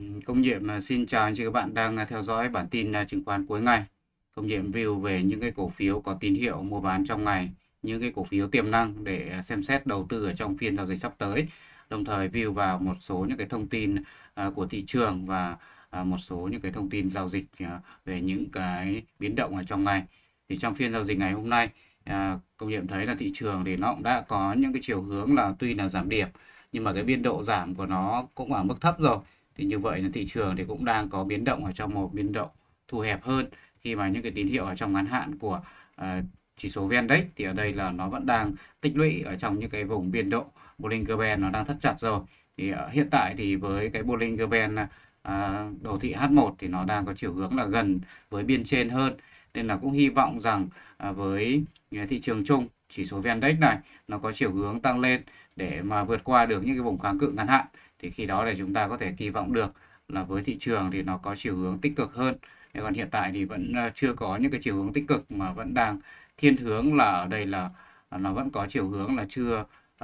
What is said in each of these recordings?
Ừ, công nhiệm à, xin chào anh chị các bạn đang à, theo dõi bản tin à, chứng khoán cuối ngày. Công nhiệm view về những cái cổ phiếu có tín hiệu mua bán trong ngày, những cái cổ phiếu tiềm năng để xem xét đầu tư ở trong phiên giao dịch sắp tới. Đồng thời view vào một số những cái thông tin của thị trường và một số những cái thông tin giao dịch về những cái biến động ở trong ngày. Thì trong phiên giao dịch ngày hôm nay, công nhiệm thấy là thị trường thì nó cũng đã có những cái chiều hướng là tuy là giảm điểm nhưng mà cái biên độ giảm của nó cũng ở mức thấp rồi thì như vậy là thị trường thì cũng đang có biến động ở trong một biến động thu hẹp hơn khi mà những cái tín hiệu ở trong ngắn hạn của uh, chỉ số VN Index thì ở đây là nó vẫn đang tích lũy ở trong những cái vùng biên độ Bollinger Band nó đang thắt chặt rồi thì uh, hiện tại thì với cái Bollinger Band uh, đồ thị H1 thì nó đang có chiều hướng là gần với biên trên hơn nên là cũng hy vọng rằng uh, với thị trường chung chỉ số VN Index này nó có chiều hướng tăng lên để mà vượt qua được những cái vùng kháng cự ngắn hạn thì khi đó là chúng ta có thể kỳ vọng được là với thị trường thì nó có chiều hướng tích cực hơn còn hiện tại thì vẫn ờ, chưa có những cái chiều hướng tích cực mà vẫn đang thiên hướng là ở đây là à, nó vẫn có chiều hướng là chưa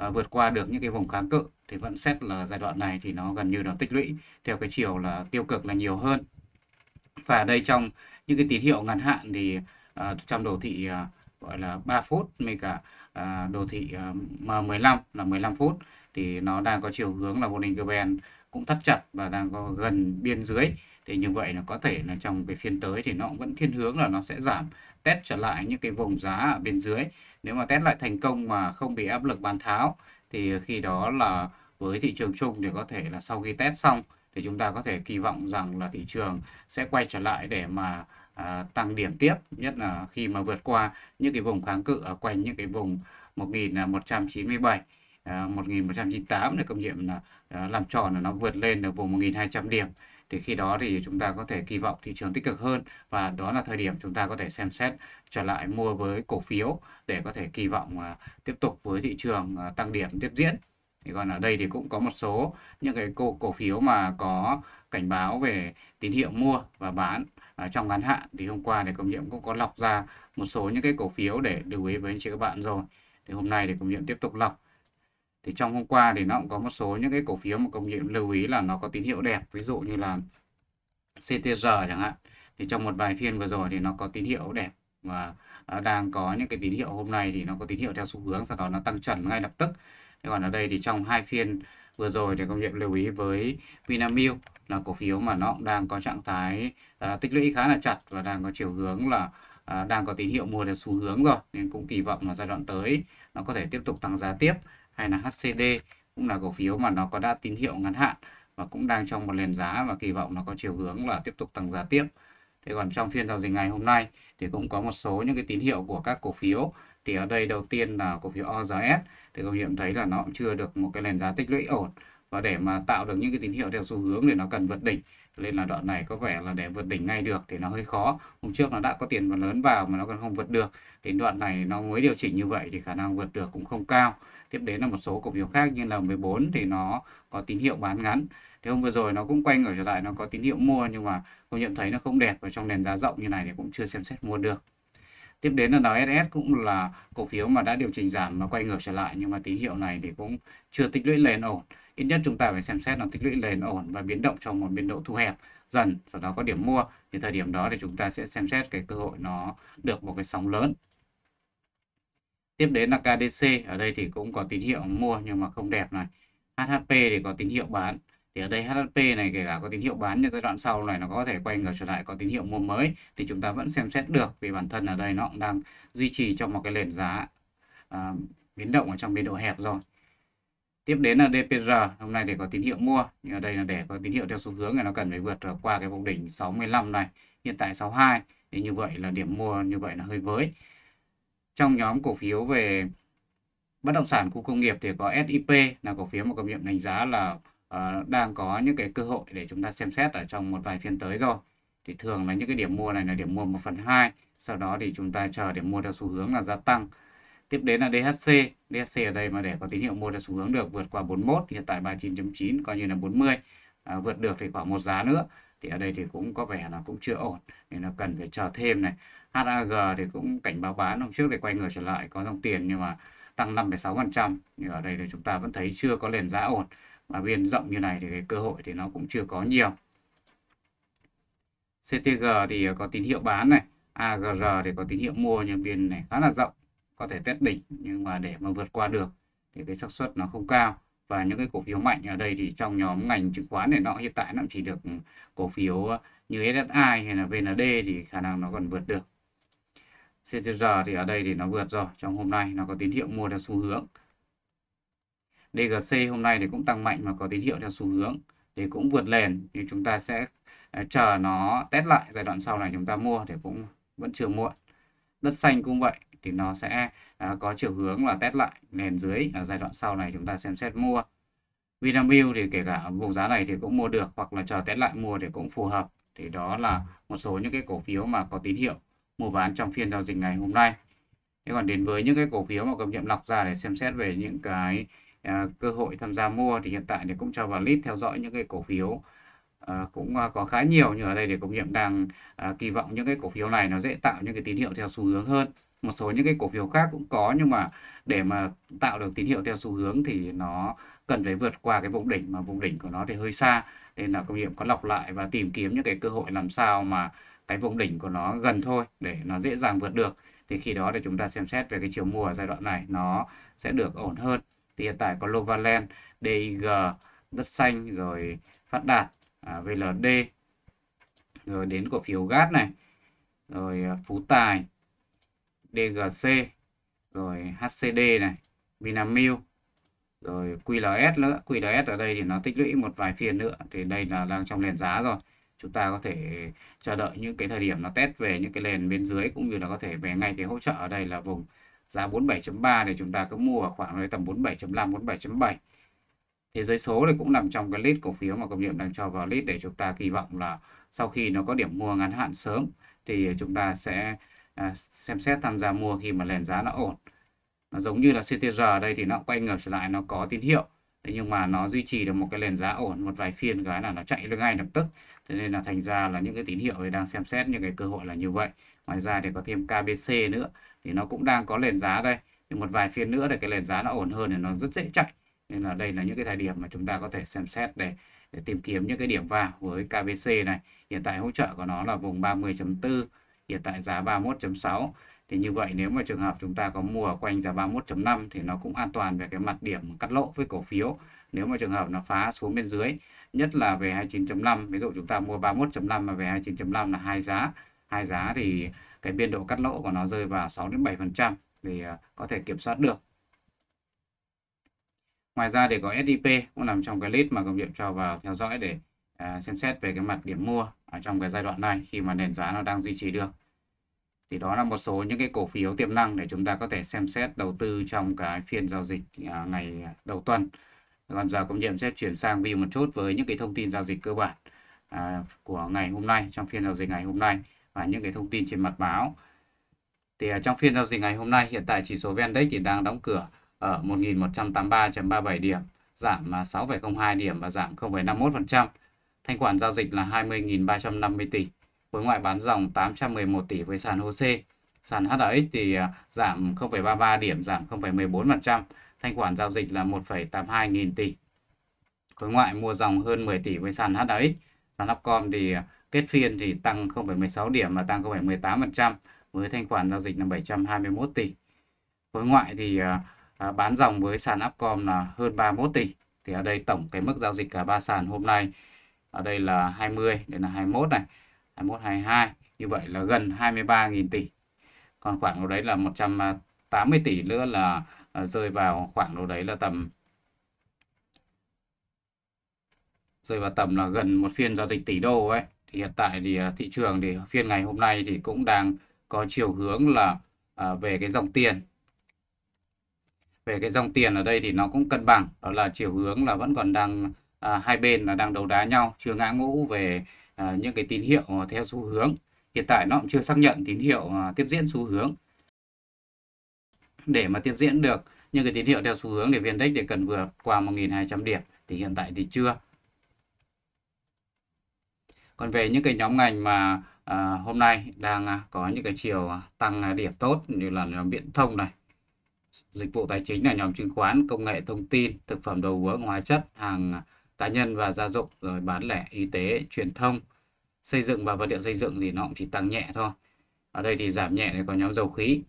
uh, vượt qua được những cái vùng kháng cự thì vẫn xét là giai đoạn này thì nó gần như là tích lũy theo cái chiều là tiêu cực là nhiều hơn và đây trong những cái tín hiệu ngắn hạn thì uh, trong đồ thị uh, gọi là 3 phút mấy cả À, đồ thị à, M15 là 15 phút thì nó đang có chiều hướng là Bollinger Band cũng thắt chặt và đang có gần biên dưới thì như vậy là có thể là trong cái phiên tới thì nó cũng vẫn thiên hướng là nó sẽ giảm test trở lại những cái vùng giá ở bên dưới nếu mà test lại thành công mà không bị áp lực bán tháo thì khi đó là với thị trường chung thì có thể là sau khi test xong thì chúng ta có thể kỳ vọng rằng là thị trường sẽ quay trở lại để mà à, tăng điểm tiếp nhất là khi mà vượt qua những cái vùng kháng cự ở quanh những cái vùng 1197 à, 1198 để công nghiệm là à, làm tròn là nó vượt lên được vùng 1200 điểm thì khi đó thì chúng ta có thể kỳ vọng thị trường tích cực hơn và đó là thời điểm chúng ta có thể xem xét trở lại mua với cổ phiếu để có thể kỳ vọng à, tiếp tục với thị trường à, tăng điểm tiếp diễn thì còn ở đây thì cũng có một số những cái cổ cổ phiếu mà có cảnh báo về tín hiệu mua và bán à, trong ngắn hạn thì hôm qua thì công nhiệm cũng có lọc ra một số những cái cổ phiếu để lưu ý với anh chị các bạn rồi thì hôm nay thì công nhiệm tiếp tục lọc thì trong hôm qua thì nó cũng có một số những cái cổ phiếu mà công nhiệm lưu ý là nó có tín hiệu đẹp ví dụ như là CTR chẳng hạn thì trong một vài phiên vừa rồi thì nó có tín hiệu đẹp và đang có những cái tín hiệu hôm nay thì nó có tín hiệu theo xu hướng sau đó nó tăng chuẩn ngay lập tức thế còn ở đây thì trong hai phiên vừa rồi thì công chuyện lưu ý với Vinamilk là cổ phiếu mà nó cũng đang có trạng thái uh, tích lũy khá là chặt và đang có chiều hướng là uh, đang có tín hiệu mua được xu hướng rồi nên cũng kỳ vọng là giai đoạn tới nó có thể tiếp tục tăng giá tiếp hay là HCD cũng là cổ phiếu mà nó có đã tín hiệu ngắn hạn và cũng đang trong một nền giá và kỳ vọng nó có chiều hướng là tiếp tục tăng giá tiếp. Thế còn trong phiên giao dịch ngày hôm nay thì cũng có một số những cái tín hiệu của các cổ phiếu. Thì ở đây đầu tiên là cổ phiếu ORS thì công nhận thấy là nó cũng chưa được một cái nền giá tích lũy ổn và để mà tạo được những cái tín hiệu theo xu hướng thì nó cần vượt đỉnh nên là đoạn này có vẻ là để vượt đỉnh ngay được thì nó hơi khó hôm trước nó đã có tiền vào lớn vào mà nó còn không vượt được đến đoạn này nó mới điều chỉnh như vậy thì khả năng vượt được cũng không cao tiếp đến là một số cổ phiếu khác như là 14 thì nó có tín hiệu bán ngắn thì hôm vừa rồi nó cũng quanh ở trở lại nó có tín hiệu mua nhưng mà công nhận thấy nó không đẹp và trong nền giá rộng như này thì cũng chưa xem xét mua được tiếp đến là NSS cũng là cổ phiếu mà đã điều chỉnh giảm mà quay ngược trở lại nhưng mà tín hiệu này thì cũng chưa tích lũy lên ổn ít nhất chúng ta phải xem xét là tích lũy lên ổn và biến động trong một biên độ thu hẹp dần sau đó có điểm mua thì thời điểm đó thì chúng ta sẽ xem xét cái cơ hội nó được một cái sóng lớn tiếp đến là KDC ở đây thì cũng có tín hiệu mua nhưng mà không đẹp này HHP thì có tín hiệu bán thì ở đây HHP này kể cả có tín hiệu bán nhưng giai đoạn sau này nó có thể quay ngược trở lại có tín hiệu mua mới thì chúng ta vẫn xem xét được vì bản thân ở đây nó cũng đang duy trì trong một cái nền giá à, biến động ở trong biên độ hẹp rồi tiếp đến là DPR hôm nay để có tín hiệu mua nhưng ở đây là để có tín hiệu theo xu hướng này nó cần phải vượt qua cái vùng đỉnh 65 này hiện tại 62 thì như vậy là điểm mua như vậy là hơi với trong nhóm cổ phiếu về bất động sản khu công nghiệp thì có SIP là cổ phiếu mà công nghiệp đánh giá là Ờ, đang có những cái cơ hội để chúng ta xem xét ở trong một vài phiên tới rồi thì thường là những cái điểm mua này là điểm mua 1 phần 2 sau đó thì chúng ta chờ để mua theo xu hướng là gia tăng tiếp đến là DHC DHC ở đây mà để có tín hiệu mua theo xu hướng được vượt qua 41 hiện tại 39.9 coi như là 40 à, ờ, vượt được thì khoảng một giá nữa thì ở đây thì cũng có vẻ là cũng chưa ổn nên là cần phải chờ thêm này HAG thì cũng cảnh báo bán hôm trước để quay ngược trở lại có dòng tiền nhưng mà tăng 5,6% nhưng ở đây thì chúng ta vẫn thấy chưa có nền giá ổn và biên rộng như này thì cái cơ hội thì nó cũng chưa có nhiều CTG thì có tín hiệu bán này AGR thì có tín hiệu mua nhưng biên này khá là rộng có thể test đỉnh nhưng mà để mà vượt qua được thì cái xác suất nó không cao và những cái cổ phiếu mạnh ở đây thì trong nhóm ngành chứng khoán này nó hiện tại nó chỉ được cổ phiếu như SSI hay là VND thì khả năng nó còn vượt được. Ctg thì ở đây thì nó vượt rồi trong hôm nay nó có tín hiệu mua theo xu hướng DGC hôm nay thì cũng tăng mạnh và có tín hiệu theo xu hướng thì cũng vượt lên thì chúng ta sẽ à, chờ nó test lại giai đoạn sau này chúng ta mua thì cũng vẫn chưa muộn đất xanh cũng vậy thì nó sẽ à, có chiều hướng là test lại nền dưới ở giai đoạn sau này chúng ta xem xét mua Vinamilk thì kể cả vùng giá này thì cũng mua được hoặc là chờ test lại mua thì cũng phù hợp thì đó là một số những cái cổ phiếu mà có tín hiệu mua bán trong phiên giao dịch ngày hôm nay thế còn đến với những cái cổ phiếu mà cầm nhiệm lọc ra để xem xét về những cái à, cơ hội tham gia mua thì hiện tại thì cũng cho vào list theo dõi những cái cổ phiếu à, cũng à, có khá nhiều nhưng ở đây thì công nghiệm đang à, kỳ vọng những cái cổ phiếu này nó dễ tạo những cái tín hiệu theo xu hướng hơn một số những cái cổ phiếu khác cũng có nhưng mà để mà tạo được tín hiệu theo xu hướng thì nó cần phải vượt qua cái vùng đỉnh mà vùng đỉnh của nó thì hơi xa nên là công nghiệm có lọc lại và tìm kiếm những cái cơ hội làm sao mà cái vùng đỉnh của nó gần thôi để nó dễ dàng vượt được thì khi đó thì chúng ta xem xét về cái chiều mua ở giai đoạn này nó sẽ được ổn hơn thì hiện tại có Novaland, DIG, Đất Xanh rồi Phát Đạt, à, VLD rồi đến cổ phiếu gas này rồi à, Phú Tài, DGC rồi HCD này, Vinamilk rồi QLS nữa QLS ở đây thì nó tích lũy một vài phiên nữa thì đây là đang trong nền giá rồi chúng ta có thể chờ đợi những cái thời điểm nó test về những cái nền bên dưới cũng như là có thể về ngay cái hỗ trợ ở đây là vùng giá 47.3 thì chúng ta cứ mua ở khoảng đấy tầm 47.5 47.7 thế giới số thì cũng nằm trong cái list cổ phiếu mà công nghiệp đang cho vào list để chúng ta kỳ vọng là sau khi nó có điểm mua ngắn hạn sớm thì chúng ta sẽ à, xem xét tham gia mua khi mà nền giá nó ổn nó giống như là CTR ở đây thì nó quay ngược trở lại nó có tín hiệu thế nhưng mà nó duy trì được một cái nền giá ổn một vài phiên cái là nó chạy lên ngay lập tức thế nên là thành ra là những cái tín hiệu đang xem xét những cái cơ hội là như vậy ngoài ra thì có thêm KBC nữa thì nó cũng đang có nền giá đây nhưng một vài phiên nữa để cái nền giá nó ổn hơn thì nó rất dễ chạy nên là đây là những cái thời điểm mà chúng ta có thể xem xét để, để tìm kiếm những cái điểm vào với KVC này hiện tại hỗ trợ của nó là vùng 30.4 hiện tại giá 31.6 thì như vậy nếu mà trường hợp chúng ta có mua quanh giá 31.5 thì nó cũng an toàn về cái mặt điểm cắt lỗ với cổ phiếu nếu mà trường hợp nó phá xuống bên dưới nhất là về 29.5 ví dụ chúng ta mua 31.5 mà về 29.5 là hai giá hai giá thì cái biên độ cắt lỗ của nó rơi vào 6 đến 7% thì à, có thể kiểm soát được. Ngoài ra để có SIP cũng nằm trong cái list mà công điểm cho vào theo dõi để à, xem xét về cái mặt điểm mua ở trong cái giai đoạn này khi mà nền giá nó đang duy trì được. Thì đó là một số những cái cổ phiếu tiềm năng để chúng ta có thể xem xét đầu tư trong cái phiên giao dịch à, ngày đầu tuần. Còn giờ công điểm sẽ chuyển sang view một chút với những cái thông tin giao dịch cơ bản của ngày hôm nay trong phiên giao dịch ngày hôm nay và những cái thông tin trên mặt báo. Thì à, trong phiên giao dịch ngày hôm nay hiện tại chỉ số VN Index thì đang đóng cửa ở 1133.37 điểm, giảm 6,02 à, điểm và giảm 0,51%. Thanh khoản giao dịch là 20.350 tỷ. với ngoại bán dòng 811 tỷ với sàn HOSE. Sàn HRX thì à, giảm 0,33 điểm, giảm 0,14%. Thanh khoản giao dịch là 1,82 nghìn tỷ. Khối ngoại mua dòng hơn 10 tỷ với sàn HRX. Sàn Upcom thì Kết phiên thì tăng 0,16 điểm là tăng 0,18% với thanh khoản giao dịch là 721 tỷ. Khối ngoại thì à, à, bán dòng với sàn Upcom là hơn 31 tỷ. Thì ở đây tổng cái mức giao dịch cả ba sàn hôm nay ở đây là 20 đến là 21 này, 21 22 như vậy là gần 23.000 tỷ. Còn khoảng đâu đấy là 180 tỷ nữa là à, rơi vào khoảng đâu đấy là tầm rơi vào tầm là gần một phiên giao dịch tỷ đô ấy thì hiện tại thì à, thị trường thì phiên ngày hôm nay thì cũng đang có chiều hướng là à, về cái dòng tiền về cái dòng tiền ở đây thì nó cũng cân bằng đó là chiều hướng là vẫn còn đang à, hai bên là đang đấu đá nhau chưa ngã ngũ về à, những cái tín hiệu theo xu hướng hiện tại nó cũng chưa xác nhận tín hiệu à, tiếp diễn xu hướng để mà tiếp diễn được những cái tín hiệu theo xu hướng để viên thì cần vượt qua 1.200 điểm thì hiện tại thì chưa còn về những cái nhóm ngành mà à, hôm nay đang à, có những cái chiều à, tăng à, điểm tốt như là nhóm viễn thông này, dịch vụ tài chính là nhóm chứng khoán, công nghệ thông tin, thực phẩm đồ uống, hóa chất, hàng cá nhân và gia dụng, rồi bán lẻ, y tế, truyền thông, xây dựng và vật liệu xây dựng thì nó cũng chỉ tăng nhẹ thôi. Ở đây thì giảm nhẹ thì có nhóm dầu khí,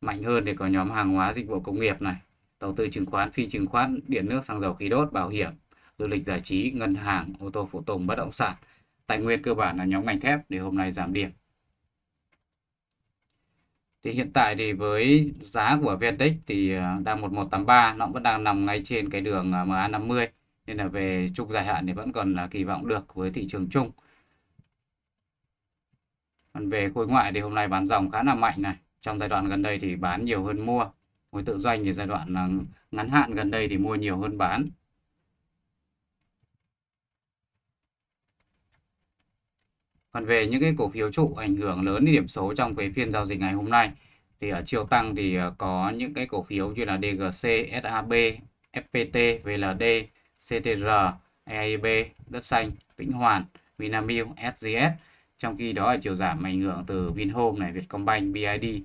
mạnh hơn thì có nhóm hàng hóa dịch vụ công nghiệp này, đầu tư chứng khoán, phi chứng khoán, điện nước, xăng dầu khí đốt, bảo hiểm, du lịch giải trí, ngân hàng, ô tô phụ tùng, bất động sản. Tài nguyên cơ bản là nhóm ngành thép để hôm nay giảm điểm. Thì hiện tại thì với giá của VNTech thì ờ, đang 1183, nó vẫn đang nằm ngay trên cái đường ờ, MA50 nên là về trục dài hạn thì vẫn còn là kỳ vọng được với thị trường chung. Còn về khối ngoại thì hôm nay bán dòng khá là mạnh này. Trong giai đoạn gần đây thì bán nhiều hơn mua. Khối tự doanh thì giai đoạn ờ, ngắn hạn gần đây thì mua nhiều hơn bán. Còn về những cái cổ phiếu trụ ảnh hưởng lớn đến điểm số trong cái phiên giao dịch ngày hôm nay thì ở chiều tăng thì ờ, có những cái cổ phiếu như là DGC, SAB, FPT, VLD, CTR, EIB, Đất Xanh, Vĩnh Hoàn, Vinamilk, SGS. Trong khi đó ở chiều giảm ảnh hưởng từ Vinhome này, Vietcombank, BID,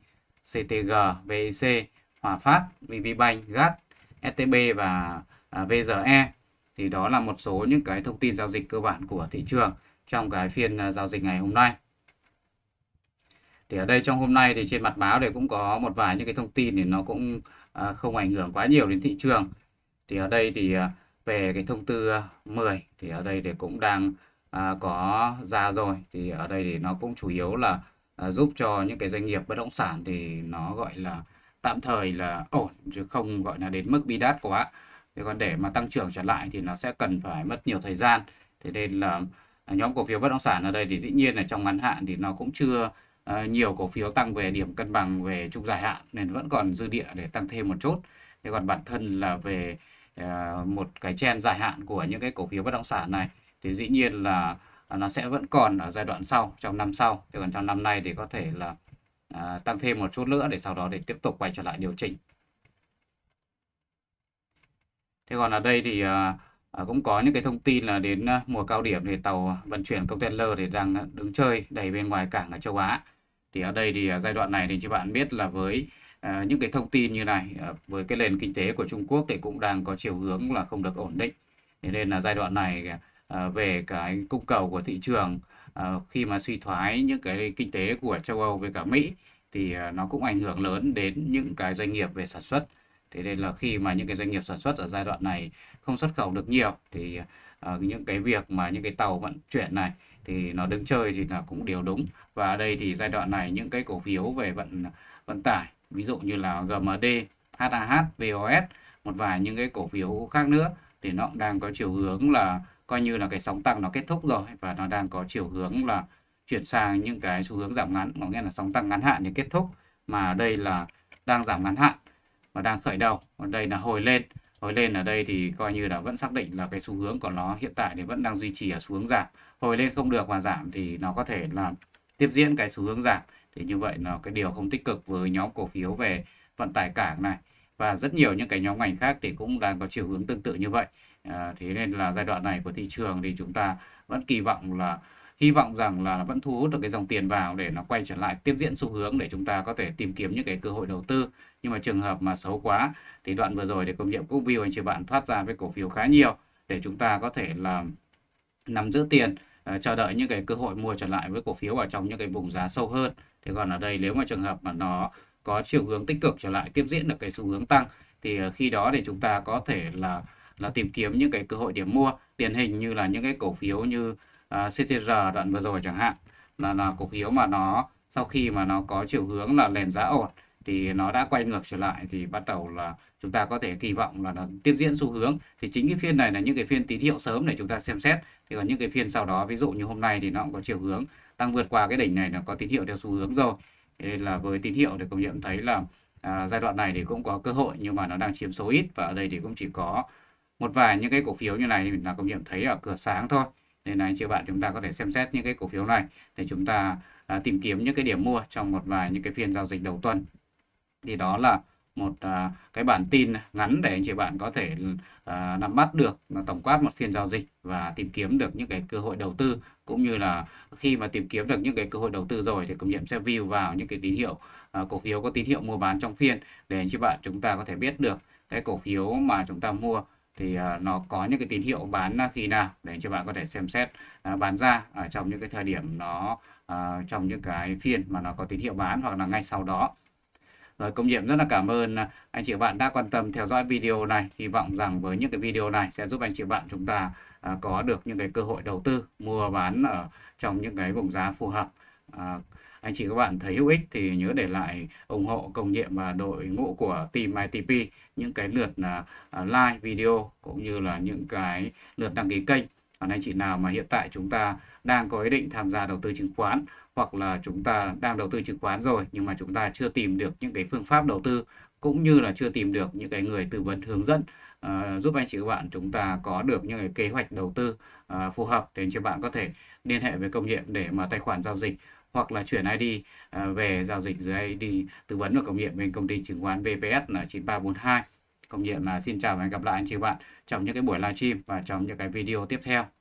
CTG, VEC, Hòa Phát, VPBank, GAT, STB và à, VGE. Thì đó là một số những cái thông tin giao dịch cơ bản của thị trường trong cái phiên à, giao dịch ngày hôm nay thì ở đây trong hôm nay thì trên mặt báo thì cũng có một vài những cái thông tin thì nó cũng à, không ảnh hưởng quá nhiều đến thị trường thì ở đây thì à, về cái thông tư 10 thì ở đây thì cũng đang có ra rồi thì ở đây thì nó cũng chủ yếu là giúp cho những cái doanh nghiệp bất động sản thì nó gọi là tạm thời là ổn chứ không gọi là đến mức bi đát quá thế còn để mà tăng trưởng trở lại thì nó sẽ cần phải mất nhiều thời gian thế nên là Ờ, nhóm cổ phiếu bất động sản ở đây thì dĩ nhiên là trong ngắn hạn thì nó cũng chưa ờ, nhiều cổ phiếu tăng về điểm cân bằng về trung dài hạn nên vẫn còn dư địa để tăng thêm một chút thế còn bản thân là về ờ, một cái chen dài hạn của những cái cổ phiếu bất động sản này thì dĩ nhiên là nó sẽ vẫn còn ở giai đoạn sau trong năm sau thế còn trong năm nay thì có thể là tăng thêm một chút nữa để sau đó để tiếp tục quay trở lại điều chỉnh thế còn ở đây thì uh, Ờ, cũng có những cái thông tin là đến ờ, mùa cao điểm thì tàu vận chuyển container thì đang ờ, đứng chơi đầy bên ngoài cảng ở châu Á. Thì ở đây thì giai đoạn này thì các bạn biết là với những cái thông tin như này với cái nền kinh tế của Trung Quốc thì cũng đang có chiều hướng là không được ổn định. Thế nên là giai đoạn này về cái cung cầu của thị trường khi mà suy thoái những cái kinh tế của châu Âu với cả Mỹ thì nó cũng ảnh hưởng lớn đến những cái doanh nghiệp về sản xuất. Thế nên là khi mà những cái doanh nghiệp sản xuất ở giai đoạn này không xuất khẩu được nhiều thì uh, những cái việc mà những cái tàu vận chuyển này thì nó đứng chơi thì là cũng điều đúng và ở đây thì giai đoạn này những cái cổ phiếu về vận vận tải ví dụ như là GMD, HAH, VOS một vài những cái cổ phiếu khác nữa thì nó cũng đang có chiều hướng là coi như là cái sóng tăng nó kết thúc rồi và nó đang có chiều hướng là chuyển sang những cái xu hướng giảm ngắn có nghĩa là sóng tăng ngắn hạn thì kết thúc mà đây là đang giảm ngắn hạn và đang khởi đầu còn đây là hồi lên Hồi lên ở đây thì coi như là vẫn xác định là cái xu hướng của nó hiện tại thì vẫn đang duy trì ở xu hướng giảm. Hồi lên không được mà giảm thì nó có thể là tiếp diễn cái xu hướng giảm. Thì như vậy là cái điều không tích cực với nhóm cổ phiếu về vận tải cảng này và rất nhiều những cái nhóm ngành khác thì cũng đang có chiều hướng tương tự như vậy. À, thế nên là giai đoạn này của thị trường thì chúng ta vẫn kỳ vọng là hy vọng rằng là vẫn thu hút được cái dòng tiền vào để nó quay trở lại tiếp diễn xu hướng để chúng ta có thể tìm kiếm những cái cơ hội đầu tư nhưng mà trường hợp mà xấu quá thì đoạn vừa rồi thì công nhiệm cũng view anh chị bạn thoát ra với cổ phiếu khá nhiều để chúng ta có thể là nắm giữ tiền ờ, chờ đợi những cái cơ hội mua trở lại với cổ phiếu ở trong những cái vùng giá sâu hơn thế còn ở đây nếu mà trường hợp mà nó có chiều hướng tích cực trở lại tiếp diễn được cái xu hướng tăng thì ờ, khi đó thì chúng ta có thể là là tìm kiếm những cái cơ hội điểm mua điển hình như là những cái cổ phiếu như uh, à, CTR đoạn vừa rồi chẳng hạn là là cổ phiếu mà nó sau khi mà nó có chiều hướng là nền giá ổn thì nó đã quay ngược trở lại thì bắt đầu là chúng ta có thể kỳ vọng là nó tiếp diễn xu hướng thì chính cái phiên này là những cái phiên tín hiệu sớm để chúng ta xem xét thì còn những cái phiên sau đó ví dụ như hôm nay thì nó cũng có chiều hướng tăng vượt qua cái đỉnh này nó có tín hiệu theo xu hướng rồi nên là với tín hiệu thì công nhận thấy là à, giai đoạn này thì cũng có cơ hội nhưng mà nó đang chiếm số ít và ở đây thì cũng chỉ có một vài những cái cổ phiếu như này là công nhận thấy ở cửa sáng thôi nên anh chị bạn chúng ta có thể xem xét những cái cổ phiếu này để chúng ta à, tìm kiếm những cái điểm mua trong một vài những cái phiên giao dịch đầu tuần thì đó là một à, cái bản tin ngắn để anh chị bạn có thể à, nắm bắt được à, tổng quát một phiên giao dịch và tìm kiếm được những cái cơ hội đầu tư cũng như là khi mà tìm kiếm được những cái cơ hội đầu tư rồi thì cũng nhiệm sẽ view vào những cái tín hiệu à, cổ phiếu có tín hiệu mua bán trong phiên để anh chị bạn chúng ta có thể biết được cái cổ phiếu mà chúng ta mua thì à, nó có những cái tín hiệu bán à, khi nào để cho bạn có thể xem xét à, bán ra ở trong những cái thời điểm nó trong những cái phiên mà nó có tín hiệu bán hoặc là ngay sau đó rồi công nhiệm rất là cảm ơn anh chị và bạn đã quan tâm theo dõi video này. Hy vọng rằng với những cái video này sẽ giúp anh chị bạn chúng ta có được những cái cơ hội đầu tư mua bán ở trong những cái vùng giá phù hợp anh chị các bạn thấy hữu ích thì nhớ để lại ủng hộ công nhiệm và đội ngũ của team ITP những cái lượt à, à, like video cũng như là những cái lượt đăng ký kênh còn anh chị nào mà hiện tại chúng ta đang có ý định tham gia đầu tư chứng khoán hoặc là chúng ta đang đầu tư chứng khoán rồi nhưng mà chúng ta chưa tìm được những cái phương pháp đầu tư cũng như là chưa tìm được những cái người tư vấn hướng dẫn uh, giúp anh chị các bạn chúng ta có được những cái kế hoạch đầu tư uh, phù hợp thì anh chị bạn có thể liên hệ với công nhiệm để mà tài khoản giao dịch hoặc là chuyển ID à, về giao dịch dưới ID tư vấn và công nghiệm bên công ty chứng khoán VPS là 9342. Công nghiệm là xin chào và hẹn gặp lại anh chị bạn trong những cái buổi livestream và trong những cái video tiếp theo.